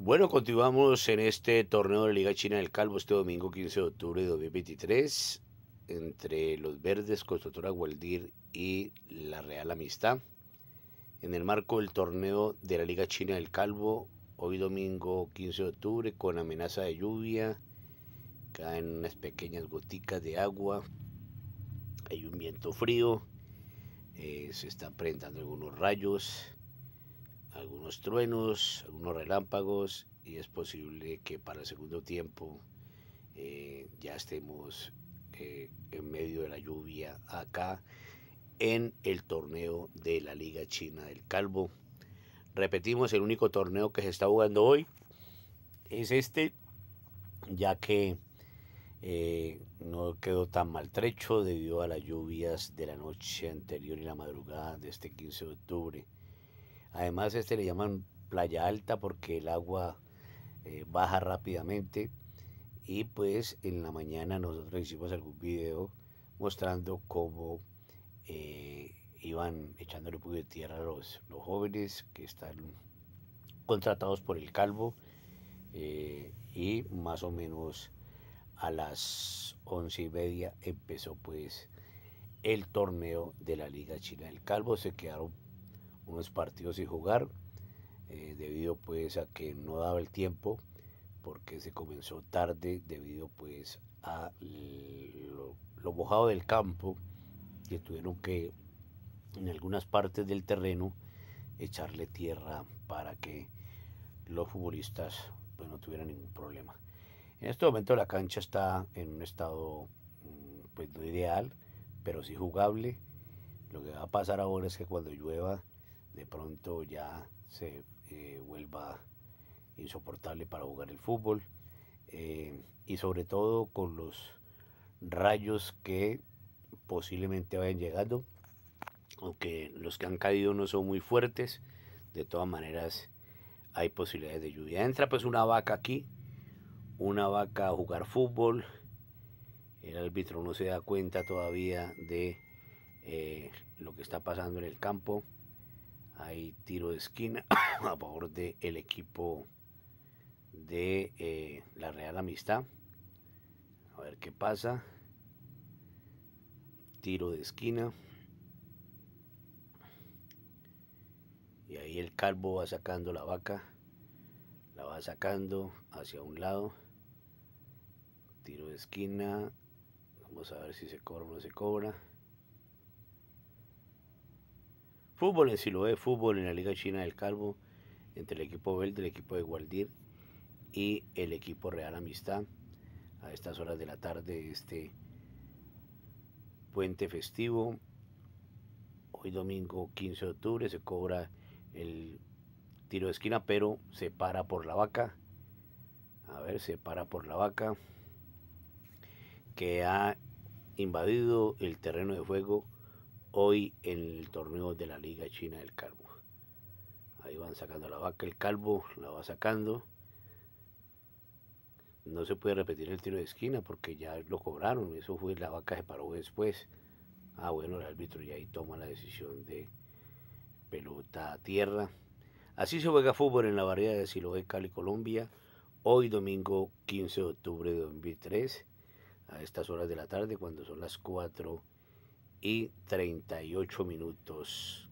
Bueno, continuamos en este torneo de la Liga China del Calvo este domingo 15 de octubre de 2023 entre los verdes, Constructora Gualdir y la Real Amistad. En el marco del torneo de la Liga China del Calvo, hoy domingo 15 de octubre, con amenaza de lluvia, caen unas pequeñas goticas de agua, hay un viento frío, eh, se están presentando algunos rayos algunos truenos, algunos relámpagos y es posible que para el segundo tiempo eh, ya estemos eh, en medio de la lluvia acá en el torneo de la Liga China del Calvo. Repetimos, el único torneo que se está jugando hoy es este, ya que eh, no quedó tan maltrecho debido a las lluvias de la noche anterior y la madrugada de este 15 de octubre. Además, este le llaman playa alta porque el agua eh, baja rápidamente. Y pues en la mañana nosotros hicimos algún video mostrando cómo eh, iban echándole un poco de tierra a los, jóvenes que están contratados por el calvo. Eh, y más o menos a las once y media empezó pues el torneo de la Liga China del Calvo. Se quedaron unos partidos sin jugar, eh, debido pues a que no daba el tiempo, porque se comenzó tarde debido pues a lo, mojado del campo, que tuvieron que en algunas partes del terreno echarle tierra para que los futbolistas pues, no tuvieran ningún problema. En este momento la cancha está en un estado mm, pues no ideal, pero sí jugable. Lo que va a pasar ahora es que cuando llueva de pronto ya se eh, vuelva insoportable para jugar el fútbol eh, y sobre todo con los rayos que posiblemente vayan llegando, aunque los que han caído no son muy fuertes, de todas maneras hay posibilidades de lluvia. Entra pues una vaca aquí, una vaca a jugar fútbol, el árbitro no se da cuenta todavía de eh, lo que está pasando en el campo. Ahí tiro de esquina a favor del equipo de eh, la Real Amistad. A ver qué pasa. Tiro de esquina. Y ahí el calvo va sacando la vaca. La va sacando hacia un lado. Tiro de esquina. Vamos a ver si se cobra o no se cobra. Fútbol en Siloé, fútbol en la Liga China del Calvo, entre el equipo Belde, el equipo de Gualdir y el equipo Real Amistad. A estas horas de la tarde, este puente festivo, hoy domingo 15 de octubre, se cobra el tiro de esquina, pero se para por la vaca. A ver, se para por la vaca que ha invadido el terreno de juego hoy en el torneo de la Liga China del Calvo. Ahí van sacando la vaca, el calvo la va sacando. No se puede repetir el tiro de esquina porque ya lo cobraron. Eso fue, la vaca se paró después. Ah, bueno, el árbitro ya ahí toma la decisión de pelota a tierra. Así se juega fútbol en la variedad de Siloé, Cali, Colombia. Hoy domingo 15 de octubre de 2003, a estas horas de la tarde, cuando son las 4 y 38 minutos.